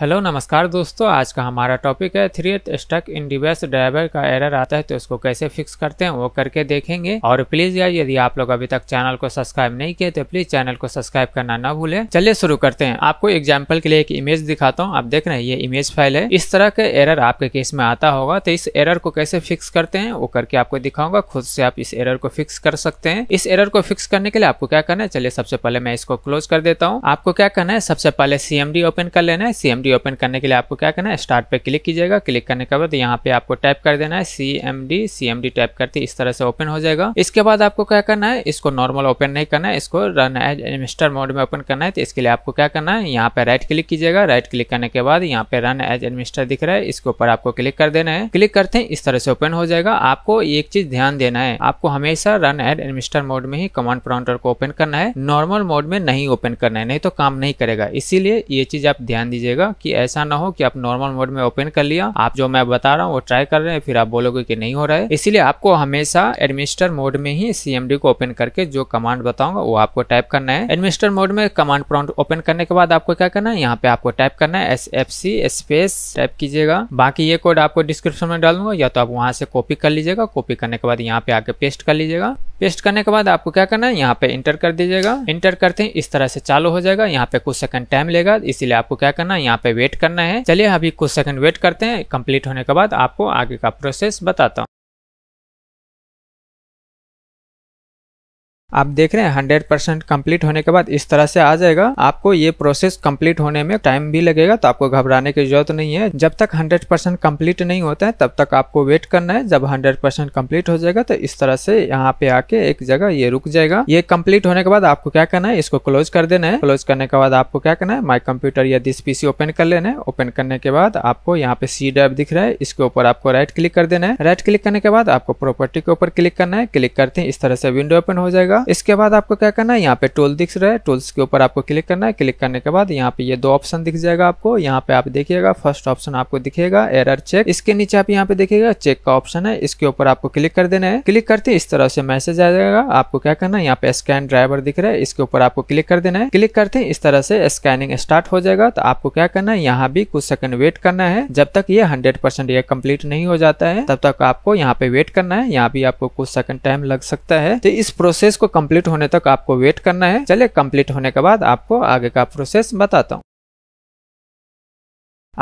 hello नमस्कार दोस्तों आज का हमारा टॉपिक है एथ स्टक इन डिवेस ड्राइवर का एरर आता है तो इसको कैसे फिक्स करते हैं वो करके देखेंगे और प्लीज यार यदि आप लोग अभी तक चैनल को सब्सक्राइब नहीं किए तो प्लीज चैनल को सब्सक्राइब करना ना भूले चलिए शुरू करते हैं आपको एग्जाम्पल के लिए एक इमेज दिखाता हूँ आप देख रहे हैं ये इमेज फाइल है इस तरह के एरर आपके केस में आता होगा तो इस एरर को कैसे फिक्स करते हैं वो करके आपको दिखाऊंगा खुद से आप इस एरर को फिक्स कर सकते हैं इस एरर को फिक्स करने के लिए आपको क्या करना है चलिए सबसे पहले मैं इसको क्लोज कर देता हूँ आपको क्या करना है सबसे पहले सीएमडी ओपन कर लेना है सीएमडी ओपन करने के लिए आपको क्या करना है स्टार्ट पे क्लिक कीजिएगा क्लिक करने के बाद यहाँ पे आपको टाइप कर देना है C M D C M D type करते इस तरह से ओपन हो जाएगा इसके बाद आपको क्या करना है इसको नॉर्मल ओपन नहीं करना है इसको रन एज एडमिनिस्टर मोड में ओपन करना है तो इसके लिए आपको क्या करना है यहाँ पे राइट क्लिक कीजिएगा राइट क्लिक करने के बाद यहाँ पे रन एज एडमिनिस्टर दिख रहा है इसके ऊपर आपको क्लिक कर देना है क्लिक करते हैं इस तरह से ओपन हो जाएगा आपको एक चीज ध्यान देना है आपको हमेशा रन एज एडमिनिस्टर मोड में ही कमांड प्रॉन्टर को ओपन करना है नॉर्मल मोड में नहीं ओपन करना है नहीं तो काम नहीं करेगा इसीलिए ये चीज आप ध्यान दीजिएगा कि ऐसा ना हो कि आप नॉर्मल मोड में ओपन कर लिया आप जो मैं बता रहा हूँ वो ट्राई कर रहे हैं फिर आप बोलोगे कि नहीं हो रहा है इसलिए आपको हमेशा एडमिनिस्टर मोड में ही सी को ओपन करके जो कमांड बताऊंगा वो आपको टाइप करना है एडमिनिस्टर मोड में कमांड प्रॉन्ट ओपन करने के बाद आपको क्या करना है यहाँ पे आपको टाइप करना है S F C space type कीजिएगा बाकी ये कोड आपको डिस्क्रिप्शन में डालूंगा या तो आप वहां से कॉपी कर लीजिएगा कॉपी करने के बाद यहाँ पे आके पेस्ट कर लीजिएगा पेस्ट करने के बाद आपको क्या करना है यहाँ पे इंटर कर दीजिएगा इंटर करते ही इस तरह से चालू हो जाएगा यहाँ पे कुछ सेकंड टाइम लेगा इसीलिए आपको क्या करना है यहाँ पे वेट करना है चलिए अभी कुछ सेकंड वेट करते हैं कंप्लीट होने के बाद आपको आगे का प्रोसेस बताता हूँ आप देख रहे हैं हंड्रेड परसेंट कम्प्लीट होने के बाद इस तरह से आ जाएगा आपको ये प्रोसेस कंप्लीट होने में टाइम भी लगेगा तो आपको घबराने की जरूरत नहीं है जब तक हंड्रेड परसेंट कम्प्लीट नहीं होता है तब तक आपको वेट करना है जब हंड्रेड परसेंट कम्प्लीट हो जाएगा तो इस तरह से यहाँ पे आके एक जगह ये रुक जाएगा ये कम्प्लीट होने के बाद आपको क्या करना है इसको क्लोज कर देना है क्लोज करने के बाद आपको क्या करना है माई कंप्यूटर या दिस पीसी ओपन कर लेना है ओपन करने के बाद आपको यहाँ पे सी डैब दिख रहा है इसके ऊपर आपको राइट क्लिक कर देना है राइट क्लिक करने के बाद आपको प्रॉपर्टी के ऊपर क्लिक करना है क्लिक करते हैं इस तरह से विंडो ओपन हो जाएगा जाएगा इसके बाद आपको क्या करना है यहाँ पे टोल दिख रहा है टोल्स के ऊपर आपको क्लिक करना है क्लिक करने के बाद यहाँ पे ये दो ऑप्शन दिख जाएगा आपको यहाँ पे आप देखिएगा फर्स्ट ऑप्शन आपको दिखेगा एरर चेक इसके नीचे आप यहाँ पे देखिएगा चेक का ऑप्शन है इसके ऊपर आपको क्लिक कर देना है क्लिक करते इस तरह से मैसेज आ जाएगा आपको क्या करना है यहाँ पे स्कैन ड्राइवर दिख रहा है इसके ऊपर आपको क्लिक कर देना है क्लिक करते इस तरह से स्कैनिंग स्टार्ट हो जाएगा तो आपको क्या करना है यहाँ भी कुछ सेकंड वेट करना है जब तक ये हंड्रेड परसेंट ये कम्प्लीट नहीं हो जाता है तब तक आपको यहाँ पे वेट करना है यहाँ भी आपको कुछ सेकंड टाइम लग सकता है तो इस प्रोसेस को कंप्लीट होने तक आपको वेट करना है चलिए कंप्लीट होने के बाद आपको आगे का प्रोसेस बताता हूँ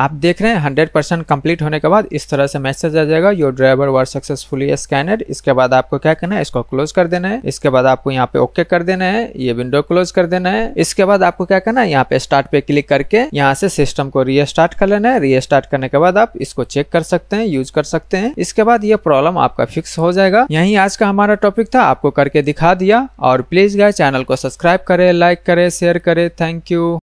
आप देख रहे हैं हंड्रेड परसेंट कम्प्लीट होने के बाद इस तरह से मैसेज आ जाएगा your driver were successfully scanned इसके बाद आपको क्या करना है इसको क्लोज कर देना है इसके बाद आपको यहाँ पे ओके कर देना है ये विंडो क्लोज कर देना है इसके बाद आपको क्या करना है यहाँ पे स्टार्ट पे क्लिक करके यहाँ से सिस्टम को रीस्टार्ट कर लेना है रीस्टार्ट करने के बाद आप इसको चेक कर सकते हैं यूज कर सकते हैं इसके बाद ये प्रॉब्लम आपका फिक्स हो जाएगा यही आज का हमारा टॉपिक था आपको करके दिखा दिया और प्लीज गाय चैनल को सब्सक्राइब करे लाइक करे शेयर करे थैंक यू